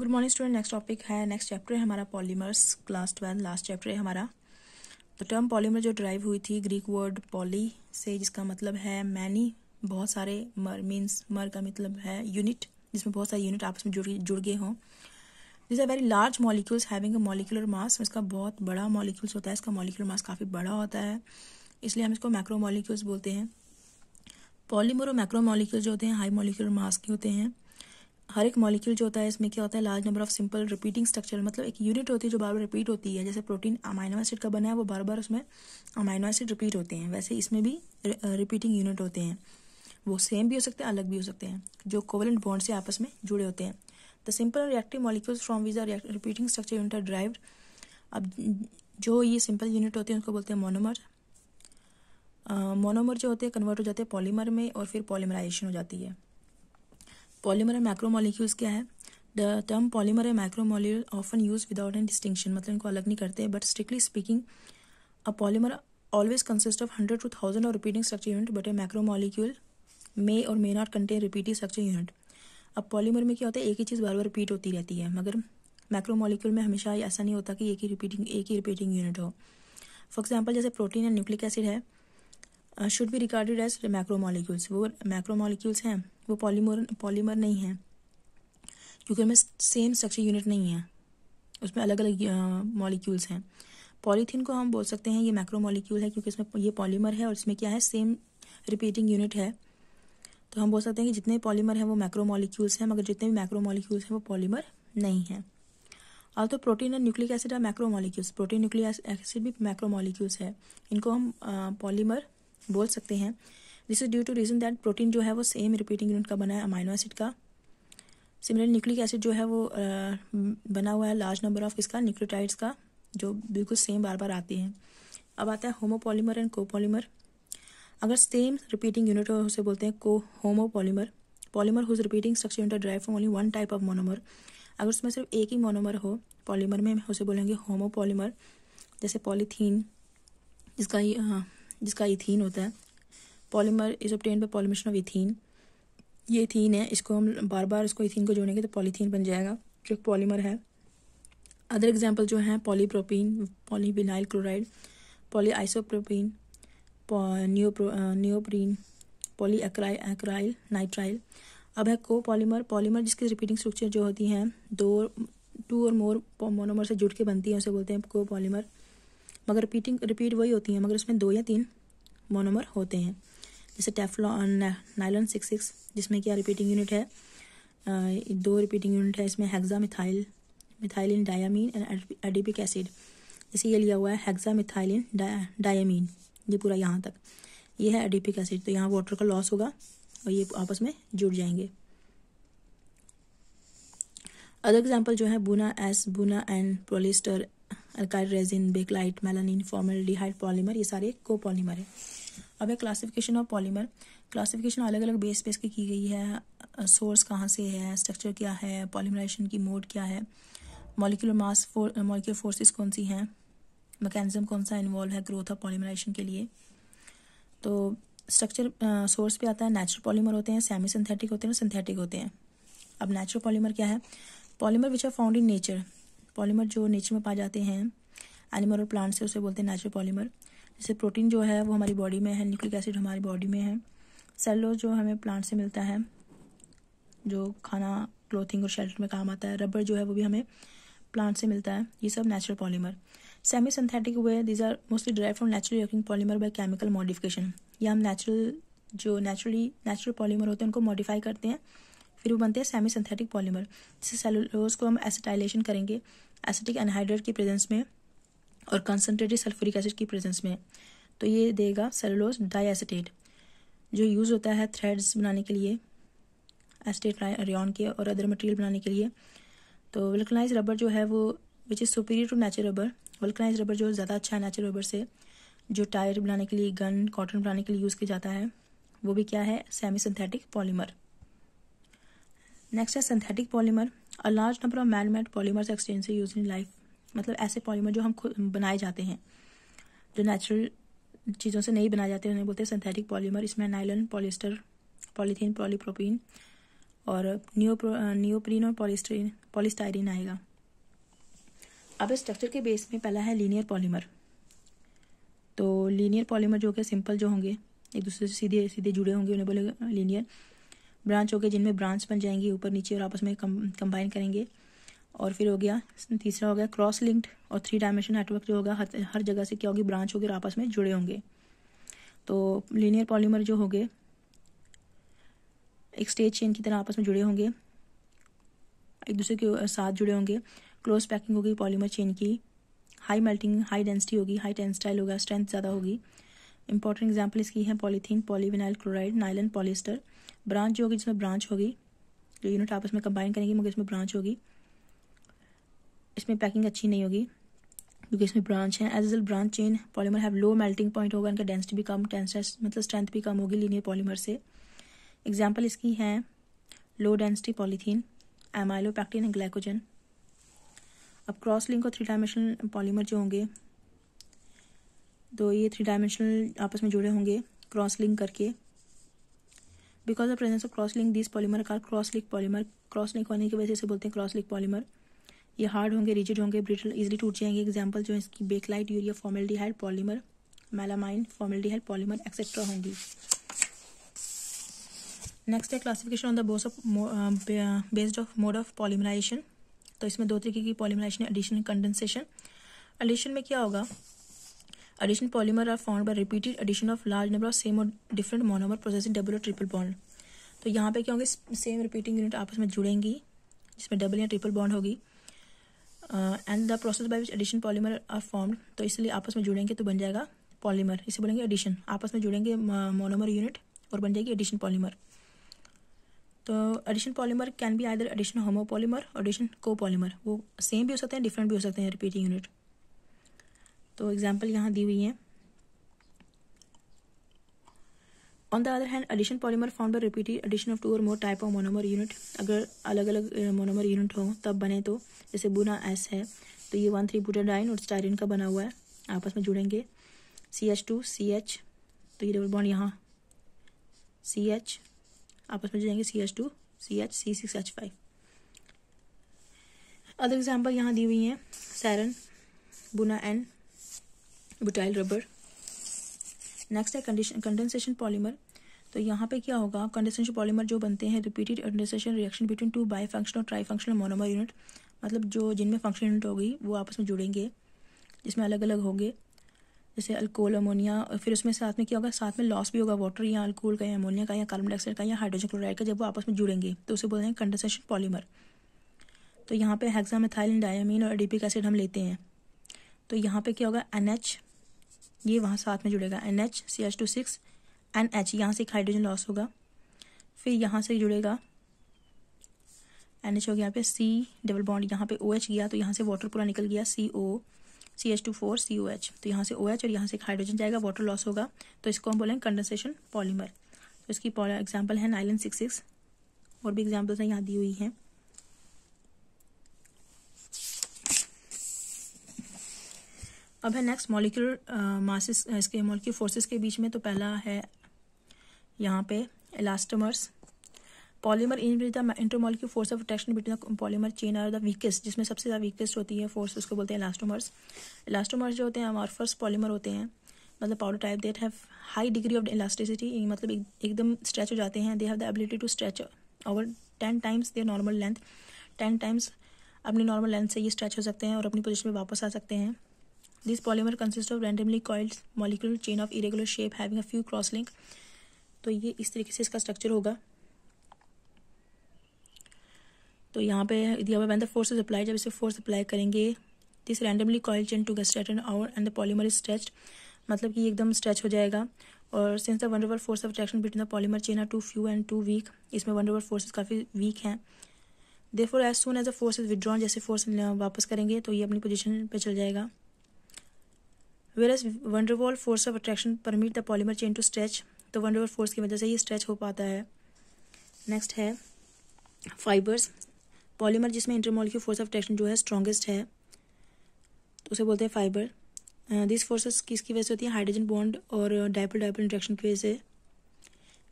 good morning student next topic है next chapter है हमारा polymers class twelfth last chapter है हमारा तो टर्म पॉलीमर जो ड्राइव हुई थी ग्रीक वर्ड पॉली से जिसका मतलब है मैनी बहुत सारे मर मीन्स मर का मतलब है यूनिट जिसमें बहुत सारे यूनिट आपस में जुड़ जुड़ गए हों this are very large molecules having a molecular mass इसका बहुत बड़ा मॉलिक्यूल्स होता है इसका मॉलिकुलर मास काफ़ी बड़ा होता है इसलिए हम इसको मैक्रो मॉलिक्यूल्स बोलते हैं पॉलीमर और मैक्रो मॉलिक्यूल्स जो होते हैं हाई मॉलिकुलर मास के होते हैं हर एक मॉलिक्यूल जो होता है इसमें क्या होता है large number of simple repeating structure मतलब एक यूनिट होती है जो बार बार रिपीट होती है जैसे प्रोटीन अमाइनो एसिड का बना है वो बार बार उसमें अमाइनो एसिड रिपीट होते हैं वैसे इसमें भी रिपीटिंग यूनिट होते हैं वो सेम भी हो सकते हैं अलग भी हो सकते हैं जो कोवलेंट बॉन्ड से आपस में जुड़े होते हैं the simple reactive molecules from which are repeating structure unit are derived अब जो ये सिंपल यूनिट होते हैं उनको बोलते हैं मोनोमर मोनोमर जो होते हैं कन्वर्ट हो जाते हैं पॉलीमर में और फिर पॉलीमराइजेशन हो जाती है पॉलीमर एंड माइक्रो मॉलिक्यूल्स क्या है the term polymer and macro molecule often used without an distinction मतलब इनको अलग नहीं करते but strictly speaking a polymer always consist of hundred to thousand or repeating structure unit but a macro molecule may or may not contain repeating structure unit अब polymer में क्या होता है एक ही चीज़ बार बार रिपीट होती रहती है मगर माइक्रो मॉलिक्यूल में हमेशा ऐसा नहीं होता कि एक ही रिपीटिंग एक ही रिपीटिंग यूनिट हो फॉर एग्जाम्पल जैसे प्रोटीन एंड न्यूक्लिक एसिड है should be recorded as micro molecules वो माइक्रो मॉलिक्यूल्स हैं वो पॉलीमर पॉलीमर नहीं है क्योंकि उनमें सेम स्ट्रक्चर यूनिट नहीं है उसमें अलग अलग मॉलिक्यूल्स हैं पॉलीथीन को हम बोल सकते हैं ये मैक्रो मॉलिक्यूल है क्योंकि इसमें ये पॉलीमर है और इसमें क्या है सेम रिपीटिंग यूनिट है तो हम बोल सकते हैं कि जितने पॉलीमर हैं वो मैक्रो मॉलिक्यूल्स हैं मगर जितने भी मैक्रो मॉलिक्यूल्स हैं वो पॉलीमर नहीं है और तो प्रोटीन और nucleic acid are macromolecules protein nucleic acid भी मैक्रो मॉलिक्यूल्स है इनको हम पॉलीमर बोल सकते हैं this is due to reason that protein जो है वो सेम रिपीटिंग यूनिट का बना है अमाइनो एसिड का सिमिलर न्यूक्लिक एसिड जो है वो आ, बना हुआ है लार्ज नंबर ऑफ इसका न्यूक्लियोटाइड्स का जो बिल्कुल सेम बार बार आती हैं अब आता है होमोपोलीमर एंड कोपोलीमर अगर सेम रिपीटिंग यूनिट हो उसे बोलते हैं को homopolymer polymer whose repeating structure unit derived from only one type of monomer अगर उसमें सिर्फ एक ही मोनोमर हो पॉलीमर में उसे बोलेंगे होमोपोलीमर जैसे पॉलीथीन जिसका हाँ, जिसका इथीन होता है polymer is obtained by polymerisation of ethene ये इथीन है इसको हम बार बार इसको इथीन को जोड़ेंगे तो पॉलीथीन बन जाएगा जो एक पॉलीमर है अदर एग्जाम्पल जो हैं polypropene polyvinyl chloride polyisoprene neoprene polyacrylonitrile अब है को पॉलीमर पॉलीमर जिसकी रिपीटिंग स्ट्रक्चर जो होती हैं दो टू और मोर मोनोमर से जुड़ के बनती हैं उसे बोलते हैं को पॉलीमर मगर रिपीटिंग रिपीट वही होती हैं मगर उसमें दो या तीन मोनोमर होते हैं जैसे टेफलॉन नाइलन सिक्स सिक्स जिसमें क्या रिपीटिंग यूनिट है दो रिपीटिंग यूनिट है इसमें hexa methyl methylene diamine and adipic acid जैसे ये लिया हुआ है हैगजा मिथाइलिन डायामीन ये पूरा यहाँ तक ये है एडिपिक एसिड तो यहाँ वाटर का लॉस होगा और ये आपस में जुड़ जाएंगे अदर एग्जाम्पल जो है Buna S Buna and polyester alkyd resin bakelite melamine formaldehyde polymer ये सारे को पॉलीमर है अब है क्लासिफिकेशन ऑफ पॉलीमर क्लासिफिकेशन अलग अलग बेस पे की की गई है सोर्स कहाँ से है स्ट्रक्चर क्या है पॉलीमराइजेशन की मोड क्या है molecular mass molecular molecular forces कौन सी हैं मैकेनिज्म कौन सा इन्वॉल्व है ग्रोथ ऑफ पॉलीमराइजेशन के लिए तो स्ट्रक्चर सोर्स पे आता है नेचुरल पॉलीमर होते हैं सेमी सिंथेटिक होते हैं सिंथेटिक होते हैं अब नेचुरल पॉलीमर क्या है polymer which are found in nature polymer जो नेचर में पाए जाते हैं एनिमल और प्लांट से उसे बोलते हैं नेचुरल पॉलीमर जैसे प्रोटीन जो है वो हमारी बॉडी में है न्यूक्लिक एसिड हमारी बॉडी में है सेलोज जो हमें प्लांट से मिलता है जो खाना क्लोथिंग और शेल्टर में काम आता है रबर जो है वो भी हमें प्लांट से मिलता है ये सब नेचुरल पॉलीमर सेमी सिंथेटिक हुए these are mostly derived from natural occurring polymer by chemical modification या हम नेचुरल जो नेचुरली नेचुरल पॉलीमर होते हैं उनको मॉडिफाई करते हैं फिर वो बनते हैं सेमी सिंथेटिक पॉलीमर जिससे सेलोज को हम एसिटाइलेशन करेंगे एसिटिक एनहाइड्रेट की प्रेजेंस में और कंसनट्रेटेड सल्फ्यूरिक एसिड की प्रेजेंस में तो ये देगा सेलुलोज डाईएसिटेट जो यूज़ होता है थ्रेड्स बनाने के लिए एसिटेट रेन के और अदर मटेरियल बनाने के लिए तो वल्कनाइज रबर जो है वो which is superior to natural rubber vulcanised rubber जो ज़्यादा अच्छा है नेचुरल रबर से जो टायर बनाने के लिए गन कॉटन बनाने के लिए यूज़ किया जाता है वो भी क्या है सेमी सिंथेटिक पॉलीमर नेक्स्ट है synthetic polymer a large number of man made polymers extensively use in life मतलब ऐसे पॉलीमर जो हम खुद बनाए जाते हैं जो नेचुरल चीज़ों से नहीं बनाए जाते उन्हें बोलते हैं सिंथेटिक पॉलीमर इसमें नाइलन पॉलिस्टर पॉलीथीन पॉलीप्रोपीन और नियोप्रीन न्योप्रीन और पॉलिस्टरीन पॉलिस्टायरीन आएगा अब स्ट्रक्चर के बेस में पहला है लीनियर पॉलीमर तो लीनियर पॉलीमर जो कि सिंपल जो होंगे एक दूसरे से सीधे सीधे जुड़े होंगे उन्हें बोले लीनियर ब्रांच हो गए जिनमें ब्रांच बन जाएंगी ऊपर नीचे और आपस में कंबाइन करेंगे और फिर हो गया तीसरा हो गया क्रॉस लिंक्ड और थ्री डायमेंशन नेटवर्क जो होगा हर हर जगह से क्या होगी ब्रांच होगी और आपस में जुड़े होंगे तो लीनियर पॉलीमर जो होंगे एक स्टेज चेन की तरह आपस में जुड़े होंगे एक दूसरे के साथ जुड़े होंगे क्लोज पैकिंग होगी पॉलीमर चेन की हाई मेल्टिंग हाई डेंसिटी होगी हाई टेंसटाइल होगा स्ट्रेंथ ज़्यादा होगी इंपॉर्टेंट एग्जाम्पल इसकी है polythene polyvinyl chloride nylon polyester branch जो होगी जिसमें ब्रांच होगी जो यूनिट आपस में कंबाइन करेंगे मगर इसमें ब्रांच होगी इसमें पैकिंग अच्छी नहीं होगी क्योंकि इसमें ब्रांच है as as branch chain polymer have low melting point होगा इनका डेंसिटी भी कम टेंस मतलब स्ट्रेंथ भी कम होगी लीनियर पॉलीमर से एग्जाम्पल इसकी है low density polythene amylopectin and glycogen अब क्रॉस लिंक और थ्री डायमेंशनल पॉलीमर जो होंगे तो ये थ्री डायमेंशनल आपस में जुड़े होंगे क्रॉस लिंक करके because of presence of cross link this polymer are cross link polymer cross link होने की वजह से बोलते हैं क्रॉस लिंक पॉलीमर ये हार्ड होंगे रिजिड होंगे ब्रिटल इजिली टूट जाएंगे एग्जाम्पल जो है इसकी bakelite urea formaldehyde polymer melamine formaldehyde polymer etcetera होंगी नेक्स्ट है classification on the basis of based of mode of polymerisation तो इसमें दो तरीके की पॉलीमराइजेशन एडिशन कंडेंसेशन एडिशन में क्या होगा addition polymer are found by repeated addition of large number of same और डिफरेंट मोनोमर प्रोसेसिंग डबल और ट्रिपल बॉन्ड तो यहाँ पे क्या होंगे सेम रिपीटिंग यूनिट आपस में जुड़ेंगी जिसमें डबल या ट्रिपल बॉन्ड होगी and the process by which addition polymer are formed तो इसलिए आपस में जुड़ेंगे तो बन जाएगा पॉलीमर इसे बोलेंगे एडिशन आपस में जुड़ेंगे मोनोमर यूनिट और बन जाएगी एडिशन पॉलीमर तो addition polymer can be either addition homopolymer और एडिशन कोपॉलीमर वो सेम भी हो सकते हैं डिफरेंट भी हो सकते हैं रिपीटिंग यूनिट तो एग्जाम्पल यहाँ दी हुई है on the other hand addition polymer form पर रिपीट एडिशन ऑफ टू और more type of monomer unit अगर अलग अलग मोनोमर यूनिट हो तब बने तो जैसे बुना एस है तो ये वन थ्री बुटाडाइन और स्टाइरिन का बना हुआ है आपस में जुड़ेंगे C H two C H तो ये डबल बॉन्ड यहाँ सी एच आपस में जुड़ेंगे C H two C H C six H five other example यहाँ दी हुई हैं Saran Buna N butyl rubber next है कंडेंसेशन पॉलीमर तो यहाँ पे क्या होगा कंडेंसेशन पॉलीमर जो बनते हैं repeated condensation reaction between two bifunctional trifunctional monomer unit मतलब जो जिनमें फंक्शन यूनिट होगी वो आपस में जुड़ेंगे जिसमें अलग अलग होंगे जैसे अल्कोहल अमोनिया फिर उसमें साथ में क्या होगा साथ में लॉस भी होगा वाटर या अल्कोहल का या अमोनिया का या कार्बन डाइऑक्साइड का या हाइड्रोजन क्लोराइड का जब वो आपस में जुड़ेंगे तो उसे बोलते हैं कंडेंसेशन पॉलीमर तो यहाँ पे हेक्सामेथाइल डायामीन और एडीपिक एसिड हम लेते हैं तो यहाँ पे क्या होगा एन ये वहाँ साथ में जुड़ेगा N H C H two six N H यहाँ से एक हाइड्रोजन लॉस होगा फिर यहाँ से जुड़ेगा एन एच हो गया यहाँ पे सी डबल बॉन्ड यहाँ पे ओ OH एच गया तो यहाँ से वाटर पूरा निकल गया C O C H two four C O H तो यहाँ से ओ OH एच और यहाँ से एक हाइड्रोजन जाएगा वाटर लॉस होगा तो इसको हम बोलेंगे कंडेंसेशन पॉलीमर तो इसकी एग्जाम्पल है नाइलन सिक्स सिक्स और भी एग्जाम्पल्स यहाँ दी हुई हैं अब है नेक्स्ट मॉलिकुलर मासिस इसके मॉलिक्यूल फोर्सेस के बीच में तो पहला है यहाँ पे elastomers polymer in the intermolecular force of attraction between polymer chain are the weakest जिसमें सबसे ज़्यादा वीकेस्ट होती है फोर्स उसको बोलते हैं इलास्टोमर्स इलास्टोमर्स जो होते हैं फर्स्ट पॉलीमर होते हैं मतलब powder type that have high degree of elasticity मतलब एकदम स्ट्रेच हो जाते हैं they have the ability to stretch over ten times their normal length ten times अपनी नॉर्मल लेंथ से ये स्ट्रेच हो सकते हैं और अपनी पोजिशन में वापस आ सकते हैं this polymer consist of randomly coiled molecular chain of irregular shape having a few cross link तो ये इस तरीके से इसका स्ट्रक्चर होगा तो यहाँ पे दिया हुआ द फोर्स अप्लाई जब इसे फोर्स अप्लाई करेंगे this randomly coil chain to get and our and the polymer is stretch मतलब कि एकदम स्ट्रेच हो जाएगा और since the van der Waals force of attraction between the polymer chain are too few and too weak इसमें van der Waals forces काफ़ी weak हैं therefore as soon as the force is withdrawn जैसे फोर्स वापस करेंगे तो ये अपनी पोजिशन पर चल जाएगा where S van der Waals force of attraction permit the polymer chain to stretch तो वंडरवॉल फोर्स की वजह से ये स्ट्रेच हो पाता है नेक्स्ट है फाइबर्स पॉलीमर जिसमें इंटरमोल की फोर्स ऑफ अट्रैक्शन जो है स्ट्रॉगेस्ट है तो उसे बोलते हैं फाइबर दिस फोर्सेस किसकी वजह से होती है हाइड्रोजन बॉन्ड और डायपल डाइपल इंट्रैक्शन की वजह से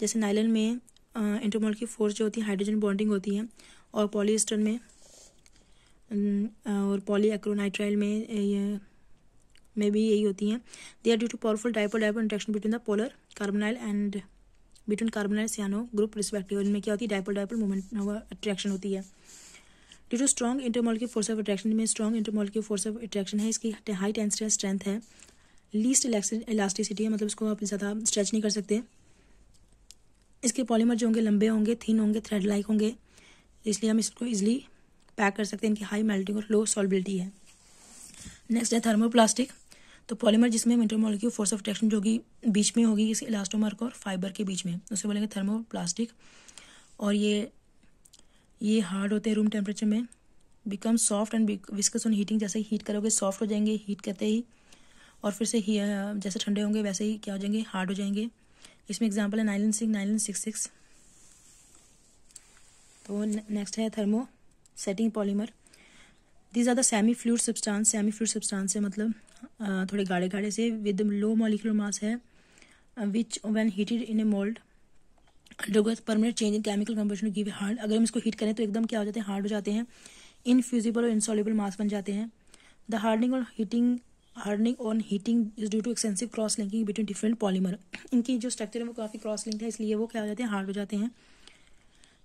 जैसे नाइलन में इंटरमोल की फोर्स जो होती है हाइड्रोजन बॉन्डिंग होती है और पॉलीस्टर में um, uh, और पॉली एक्रोनाइट्राइल में uh, में भी यही होती हैं they are due to powerful dipole dipole interaction between the polar carbonyl and between carbonyl cyano group respective इनमें क्या होती है डाइपो डाइपो मूवमेंट अट्रैक्शन होती है ड्यू टू स्ट्रॉन्ग इंटरमोलिक की फोर्स ऑफ अट्रैक्शन में strong intermolecular force of attraction है इसकी हाई टेंसिटी स्ट्रेंथ है लीस्ट इलास्टिसिटी है मतलब इसको आप ज़्यादा स्ट्रेच नहीं कर सकते इसके पॉलीमर जो होंगे लंबे होंगे थिन होंगे थ्रेड लाइक होंगे इसलिए हम इसको ईजिली पैक कर सकते हैं इनकी हाई मेल्टिंग और लो सॉलिबिलिटी है नेक्स्ट है थर्मोप्लास्टिक तो पॉलीमर जिसमें हम इंटरमोलिक्यू फोर्स ऑफ अट्रैक्शन जो होगी बीच में होगी इस इलास्टोमर और फाइबर के बीच में उसे बोलेंगे थर्मोप्लास्टिक और ये ये हार्ड होते हैं रूम टेम्परेचर में become soft and viscous on heating जैसे हीट करोगे सॉफ्ट हो जाएंगे हीट करते ही और फिर से ही जैसे ठंडे होंगे वैसे ही क्या हो जाएंगे हार्ड हो जाएंगे इसमें एग्जाम्पल है nylon six nylon six six तो नेक्स्ट है thermosetting polymer these are the semi fluid substance semi fluid substance है मतलब थोड़े गाढ़े गाढ़े से विद लो मॉलिकुलर मास है which when heated in a mould undergoes permanent change in chemical composition give hard अगर हम इसको हीट करें तो एकदम क्या हो जाते हैं हार्ड हो जाते हैं इनफ्यूजिबल और इनसॉलिबल मास बन जाते हैं द हार्डनिंग और heating hardening on heating is due to extensive cross linking between different polymer इनकी जो स्ट्रक्चर है वो काफ़ी क्रॉस लिंक है इसलिए वो क्या हो जाते हैं हार्ड हो जाते हैं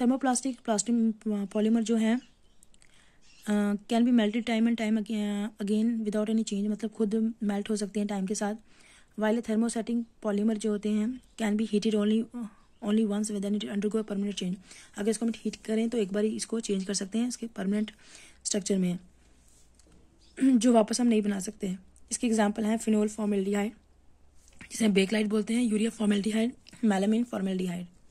थर्मोप्लास्टिक प्लास्टिक पॉलीमर जो है can be melted time and time again without any change मतलब खुद मेल्ट हो सकते हैं टाइम के साथ वाइल थर्मोसेटिंग पॉलीमर जो होते हैं can be heated only only once with an it go permanent change अगर इसको हम हीट करें तो एक बार इसको चेंज कर सकते हैं इसके परमानेंट स्ट्रक्चर में जो वापस हम नहीं बना सकते इसके एग्जाम्पल हैं फिनोल फॉर्मेलिहाइड जिसे बेकलाइट बोलते हैं यूरिया फॉर्मेलिहाइड मेलामिन फॉर्मेलिहाइड